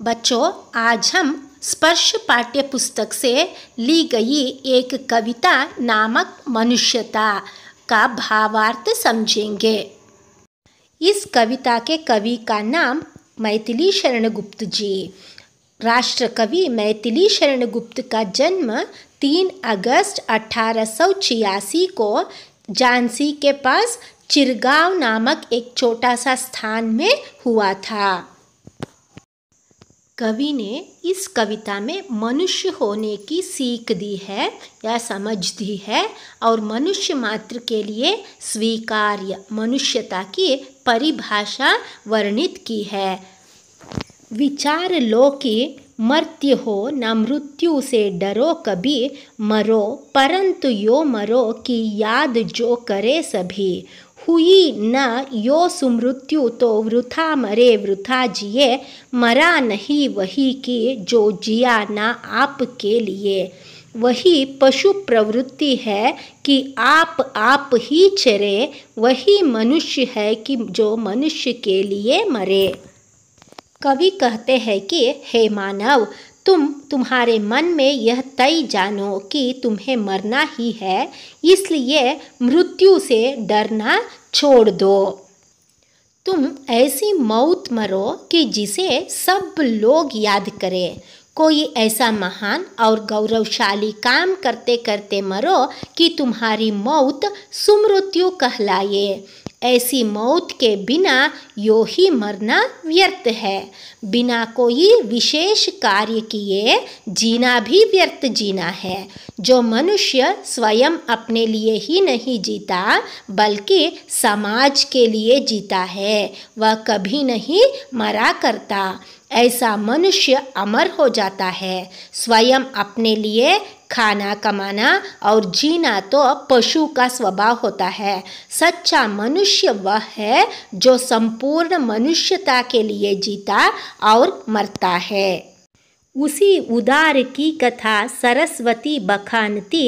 बच्चों आज हम स्पर्श पाठ्य पुस्तक से ली गई एक कविता नामक मनुष्यता का भावार्थ समझेंगे इस कविता के कवि का नाम मैथिली शरण गुप्त जी राष्ट्र कवि मैथिली शरण गुप्त का जन्म 3 अगस्त अठारह को झांसी के पास चिरगांव नामक एक छोटा सा स्थान में हुआ था कवि ने इस कविता में मनुष्य होने की सीख दी है या समझ दी है और मनुष्य मात्र के लिए स्वीकार्य मनुष्यता की परिभाषा वर्णित की है विचार लो कि मर्त्य हो न मृत्यु से डरो कभी मरो परंतु यो मरो कि याद जो करे सभी हुई ನ सुमृत्यु तो वृथा मरे वृथा ವೃಥಾ मरा नहीं वही ವಹಿ जो जिया ना आप के लिए वही पशु प्रवृत्ति है कि आप आप ही चरे वही मनुष्य है कि जो मनुष्य के लिए मरे कवि कहते हैं कि हे मानव तुम तुम्हारे मन में यह तय जानो कि तुम्हें मरना ही है इसलिए मृत्यु से डरना छोड़ दो तुम ऐसी मौत मरो कि जिसे सब लोग याद करें कोई ऐसा महान और गौरवशाली काम करते करते मरो कि तुम्हारी मौत सुमृत्यु कहलाए ऐसी मौत के बिना यो ही मरना व्यर्थ है बिना कोई विशेष कार्य किए जीना भी व्यर्थ जीना है जो मनुष्य स्वयं अपने लिए ही नहीं जीता बल्कि समाज के लिए जीता है वह कभी नहीं मरा करता ऐसा मनुष्य अमर हो जाता है स्वयं अपने लिए खाना कमाना और जीना तो पशु का स्वभाव होता है सच्चा मनुष्य वह है जो संपूर्ण मनुष्यता के लिए जीता और मरता है उसी उदार की कथा सरस्वती बखानती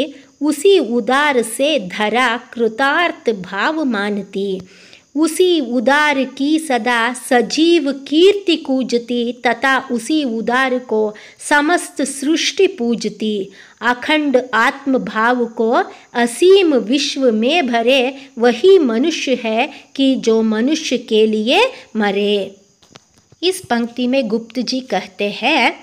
उसी उदार से धरा कृतार्थ भाव मानती उसी उदार की सदा सजीव कीर्ति कूजती तथा उसी उदार को समस्त सृष्टि पूजती अखंड आत्मभाव को असीम विश्व में भरे वही मनुष्य है कि जो मनुष्य के लिए मरे इस पंक्ति में गुप्त जी कहते हैं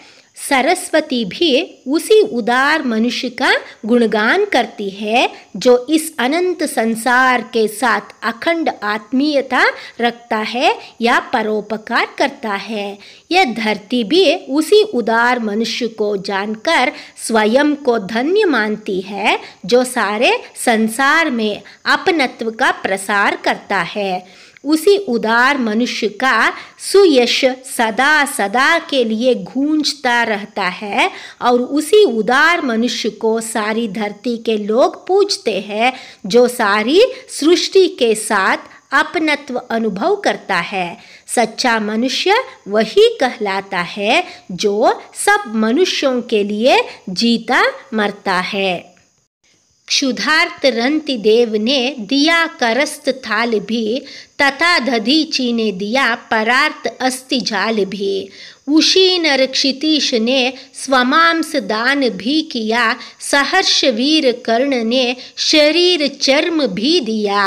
सरस्वती भी उसी उदार मनुष्य का गुणगान करती है जो इस अनंत संसार के साथ अखंड आत्मीयता रखता है या परोपकार करता है यह धरती भी उसी उदार मनुष्य को जानकर स्वयं को धन्य मानती है जो सारे संसार में अपनत्व का प्रसार करता है उसी उदार मनुष्य का सुयश सदा सदा के लिए गूंजता रहता है और उसी उदार मनुष्य को सारी धरती के लोग पूजते हैं जो सारी सृष्टि के साथ अपनत्व अनुभव करता है सच्चा मनुष्य वही कहलाता है जो सब मनुष्यों के लिए जीता मरता है क्षुधार्त रंति देव ने दिया करस्त थाल भी तथा दधीची ने दिया परार्त अस्ति जाल भी उषी नर क्षितीश ने स्वमांस दान भी किया सहर्ष वीर कर्ण ने शरीर चर्म भी दिया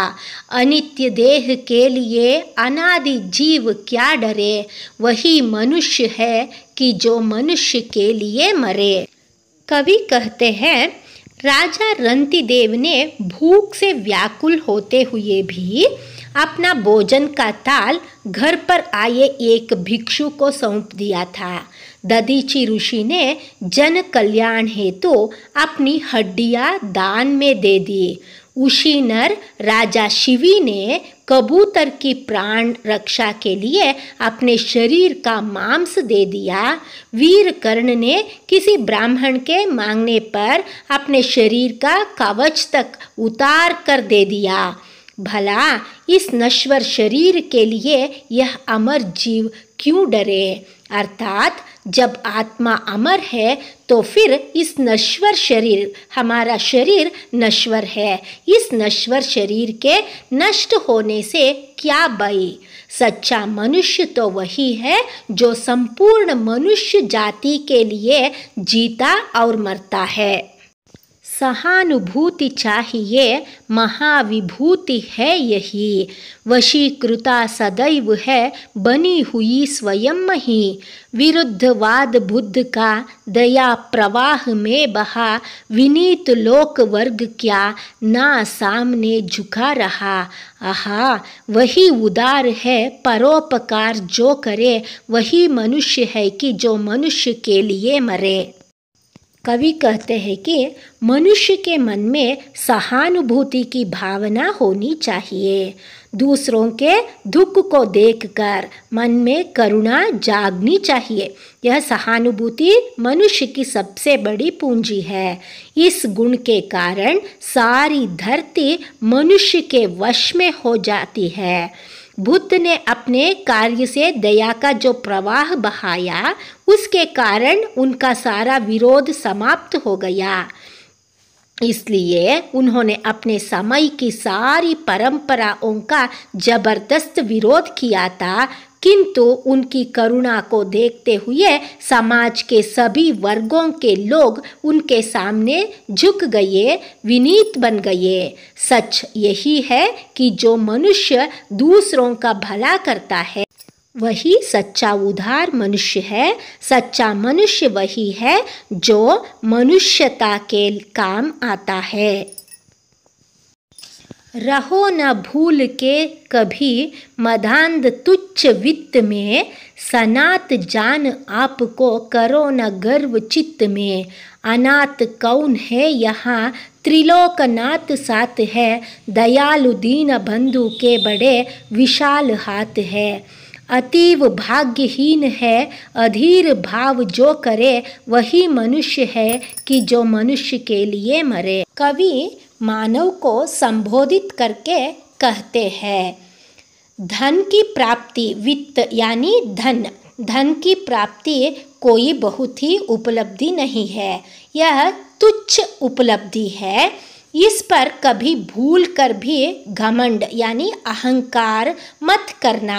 अनित्य देह के लिए अनादि जीव क्या डरे वही मनुष्य है कि जो मनुष्य के लिए मरे कवि कहते हैं राजा रंतिदेव ने भूख से व्याकुल होते हुए भी अपना भोजन का ताल घर पर आए एक भिक्षु को सौंप दिया था ददीची ऋषि ने जन कल्याण हेतु तो अपनी हड्डियां दान में दे दी उसी नर राजा शिवी ने कबूतर की प्राण रक्षा के लिए अपने शरीर का मांस दे दिया वीर कर्ण ने किसी ब्राह्मण के मांगने पर अपने शरीर का कवच तक उतार कर दे दिया भला इस नश्वर शरीर के लिए यह अमर जीव क्यों डरे अर्थात जब आत्मा अमर है तो फिर इस नश्वर शरीर हमारा शरीर नश्वर है इस नश्वर शरीर के नष्ट होने से क्या बई सच्चा मनुष्य तो वही है जो संपूर्ण मनुष्य जाति के लिए जीता और मरता है सहानुभूति चाहिए महाविभूति है यही वशीकृता सदैव है बनी हुई स्वयं ही विरुद्धवाद बुद्ध का दया प्रवाह में बहा विनीत लोक वर्ग क्या ना सामने झुका रहा आहा वही उदार है परोपकार जो करे वही मनुष्य है कि जो मनुष्य के लिए मरे कवि कहते हैं कि मनुष्य के मन में सहानुभूति की भावना होनी चाहिए दूसरों के दुख को देखकर मन में करुणा जागनी चाहिए यह सहानुभूति मनुष्य की सबसे बड़ी पूंजी है इस गुण के कारण सारी धरती मनुष्य के वश में हो जाती है बुद्ध ने अपने कार्य से दया का जो प्रवाह बहाया उसके कारण उनका सारा विरोध समाप्त हो गया इसलिए उन्होंने अपने समय की सारी परंपराओं का जबरदस्त विरोध किया था किंतु उनकी करुणा को देखते हुए समाज के सभी वर्गों के लोग उनके सामने झुक गए विनीत बन गए सच यही है कि जो मनुष्य दूसरों का भला करता है वही सच्चा उधार मनुष्य है सच्चा मनुष्य वही है जो मनुष्यता के काम आता है रहो न भूल के कभी मदांध तुच्छ वित्त में सनात जान आपको करो न गर्व चित्त में अनाथ कौन है यहाँ त्रिलोकनाथ साथ है दयालु दीन बंधु के बड़े विशाल हाथ है अतीव भाग्यहीन है अधीर भाव जो करे वही मनुष्य है कि जो मनुष्य के लिए मरे कवि मानव को संबोधित करके कहते हैं धन की प्राप्ति वित्त यानी धन धन की प्राप्ति कोई बहुत ही उपलब्धि नहीं है यह तुच्छ उपलब्धि है इस पर कभी भूल कर भी घमंड यानी अहंकार मत करना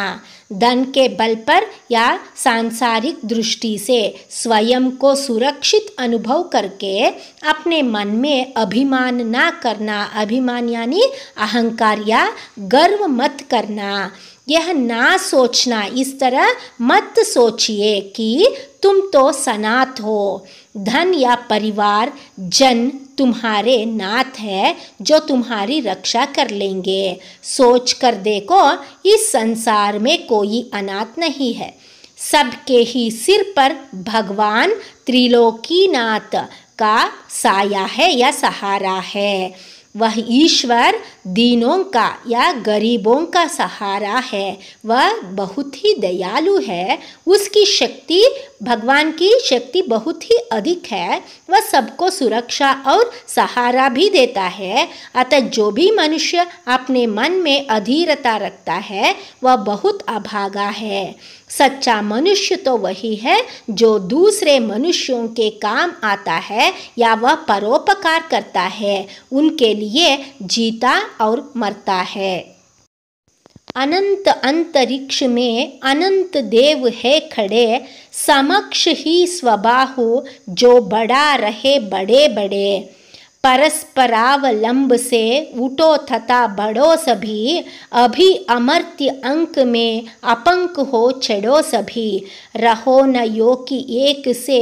धन के बल पर या सांसारिक दृष्टि से स्वयं को सुरक्षित अनुभव करके अपने मन में अभिमान ना करना अभिमान यानी अहंकार या गर्व मत करना यह ना सोचना इस तरह मत सोचिए कि तुम तो सनात हो धन या परिवार जन तुम्हारे नाथ है जो तुम्हारी रक्षा कर लेंगे सोच कर देखो इस संसार में कोई अनाथ नहीं है सबके ही सिर पर भगवान त्रिलोकीनाथ का साया है या सहारा है वह ईश्वर दीनों का या गरीबों का सहारा है वह बहुत ही दयालु है उसकी शक्ति भगवान की शक्ति बहुत ही अधिक है वह सबको सुरक्षा और सहारा भी देता है अतः जो भी मनुष्य अपने मन में अधीरता रखता है वह बहुत अभागा है सच्चा मनुष्य तो वही है जो दूसरे मनुष्यों के काम आता है या वह परोपकार करता है उनके लिए जीता और मरता है अनंत अंतरिक्ष में अनंत देव है खड़े समक्ष ही स्वबाहु जो बड़ा रहे बड़े बड़े परस्परावलंब से उठो तथा बड़ो सभी अभी अमर्त्य अंक में अपंक हो चढ़ो सभी रहो न यो की एक से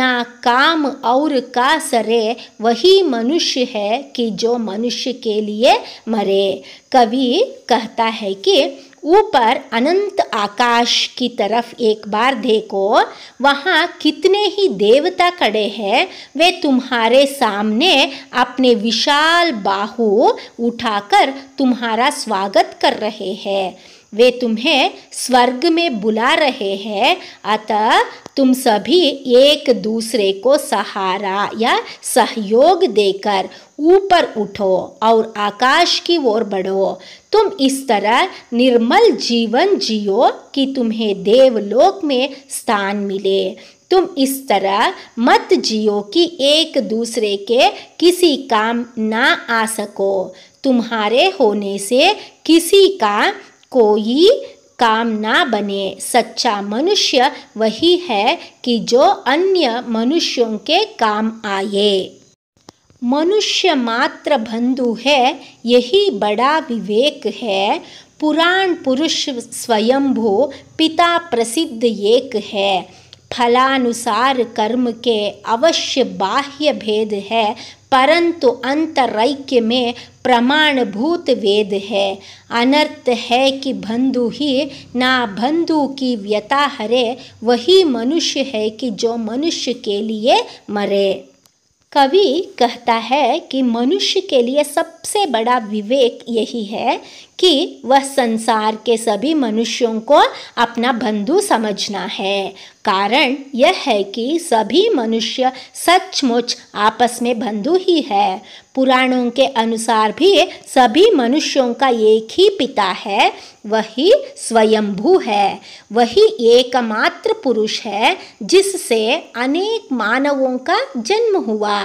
ना काम और का सरे वही मनुष्य है कि जो मनुष्य के लिए मरे कवि कहता है कि ऊपर अनंत आकाश की तरफ एक बार देखो वहाँ कितने ही देवता खड़े हैं वे तुम्हारे सामने अपने विशाल बाहु उठाकर तुम्हारा स्वागत कर रहे हैं वे तुम्हें स्वर्ग में बुला रहे हैं अतः तुम सभी एक दूसरे को सहारा या सहयोग देकर ऊपर उठो और आकाश की ओर बढ़ो तुम इस तरह निर्मल जीवन जियो कि तुम्हें देवलोक में स्थान मिले तुम इस तरह मत जियो कि एक दूसरे के किसी काम ना आ सको तुम्हारे होने से किसी का कोई काम ना बने सच्चा मनुष्य वही है कि जो अन्य मनुष्यों के काम आए मनुष्य मात्र बंधु है यही बड़ा विवेक है पुराण पुरुष स्वयंभू पिता प्रसिद्ध एक है फलानुसार कर्म के अवश्य बाह्य भेद है परंतु अंतरैक्य में प्रमाणभूत वेद है अनर्थ है कि बंधु ही ना बंधु की व्यता हरे वही मनुष्य है कि जो मनुष्य के लिए मरे कवि कहता है कि मनुष्य के लिए सबसे बड़ा विवेक यही है कि वह संसार के सभी मनुष्यों को अपना बंधु समझना है कारण यह है कि सभी मनुष्य सचमुच आपस में बंधु ही है पुराणों के अनुसार भी सभी मनुष्यों का एक ही पिता है वही स्वयंभू है वही एकमात्र पुरुष है जिससे अनेक मानवों का जन्म हुआ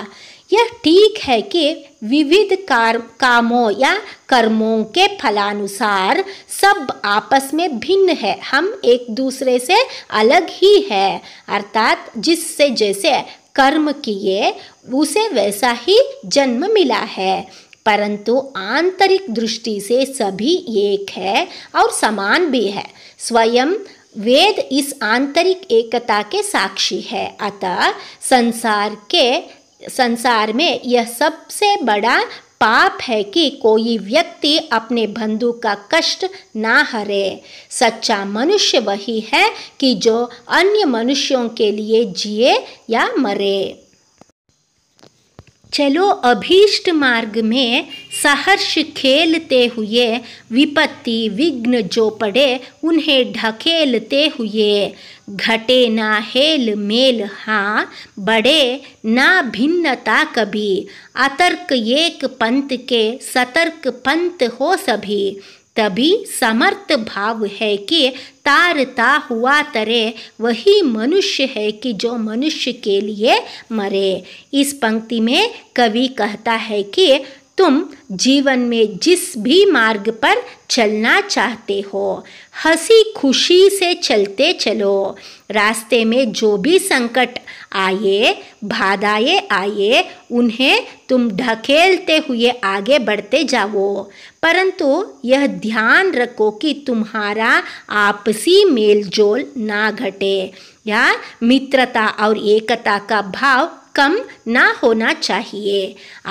यह ठीक है कि विविध कार कामों या कर्मों के फलानुसार सब आपस में भिन्न है हम एक दूसरे से अलग ही है अर्थात जिससे जैसे कर्म किए उसे वैसा ही जन्म मिला है परंतु आंतरिक दृष्टि से सभी एक है और समान भी है स्वयं वेद इस आंतरिक एकता के साक्षी है अतः संसार के संसार में यह सबसे बड़ा पाप है कि कोई व्यक्ति अपने बंधु का कष्ट ना हरे सच्चा मनुष्य वही है कि जो अन्य मनुष्यों के लिए जिए या मरे चलो अभीष्ट मार्ग में सहर्ष खेलते हुए विपत्ति विघ्न जो पड़े उन्हें ढकेलते हुए घटे ना हेल मेल हाँ बड़े ना भिन्नता कभी अतर्क एक पंत के सतर्क पंत हो सभी तभी समर्थ भाव है कि तारता हुआ तरे वही मनुष्य है कि जो मनुष्य के लिए मरे इस पंक्ति में कवि कहता है कि तुम जीवन में जिस भी मार्ग पर चलना चाहते हो हंसी खुशी से चलते चलो रास्ते में जो भी संकट आए बाधाएं आए उन्हें तुम ढकेलते हुए आगे बढ़ते जाओ परंतु यह ध्यान रखो कि तुम्हारा आपसी मेलजोल ना घटे या मित्रता और एकता का भाव कम ना होना चाहिए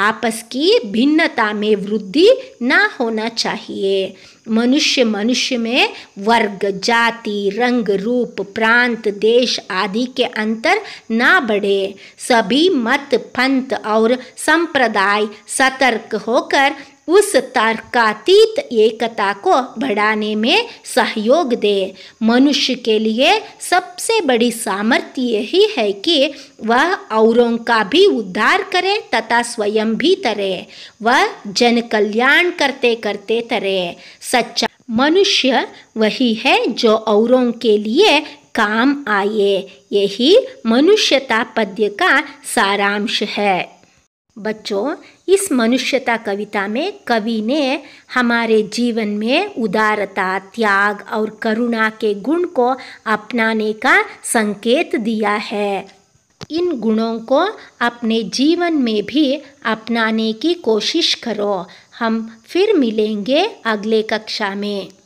आपस की भिन्नता में वृद्धि ना होना चाहिए मनुष्य मनुष्य में वर्ग जाति रंग रूप प्रांत देश आदि के अंतर ना बढ़े सभी मत पंथ और संप्रदाय सतर्क होकर उस तर्कातीत एकता को बढ़ाने में सहयोग दे मनुष्य के लिए सबसे बड़ी सामर्थ्य यही है कि वह औरों का भी उद्धार करे तथा स्वयं भी तरे वह जन कल्याण करते करते तरे सच्चा मनुष्य वही है जो औरों के लिए काम आए यही मनुष्यता पद्य का सारांश है बच्चों इस मनुष्यता कविता में कवि ने हमारे जीवन में उदारता त्याग और करुणा के गुण को अपनाने का संकेत दिया है इन गुणों को अपने जीवन में भी अपनाने की कोशिश करो हम फिर मिलेंगे अगले कक्षा में